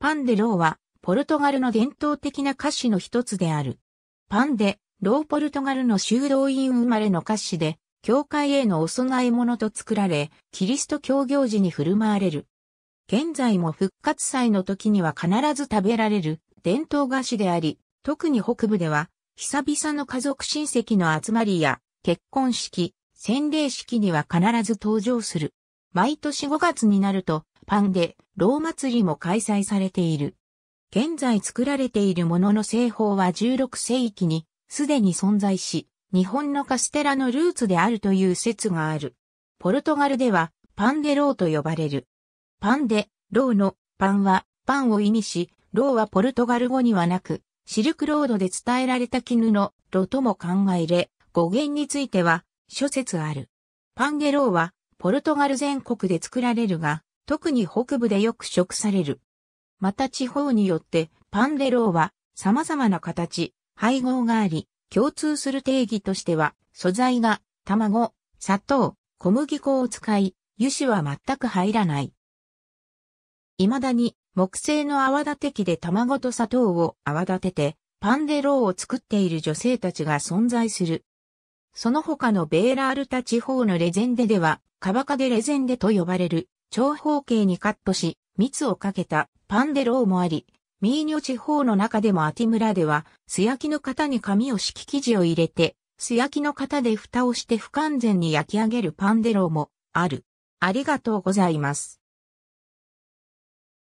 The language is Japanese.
パンデローは、ポルトガルの伝統的な菓子の一つである。パンデ、ローポルトガルの修道院生まれの菓子で、教会へのお供え物と作られ、キリスト教行事に振る舞われる。現在も復活祭の時には必ず食べられる伝統菓子であり、特に北部では、久々の家族親戚の集まりや、結婚式、洗礼式には必ず登場する。毎年5月になると、パンで、ロー祭りも開催されている。現在作られているものの製法は16世紀にすでに存在し、日本のカステラのルーツであるという説がある。ポルトガルではパンデローと呼ばれる。パンデ、ローのパンはパンを意味し、ローはポルトガル語にはなく、シルクロードで伝えられた絹のロとも考えれ、語源については諸説ある。パンデローはポルトガル全国で作られるが、特に北部でよく食される。また地方によってパンデローは様々な形、配合があり、共通する定義としては、素材が卵、砂糖、小麦粉を使い、油脂は全く入らない。未だに木製の泡立て器で卵と砂糖を泡立てて、パンデローを作っている女性たちが存在する。その他のベーラールタ地方のレジェンデでは、カバカデレゼンデと呼ばれる長方形にカットし、蜜をかけたパンデローもあり、ミーニョ地方の中でもアティ村では、素焼きの型に紙を敷き生地を入れて、素焼きの型で蓋をして不完全に焼き上げるパンデローもある。ありがとうございます。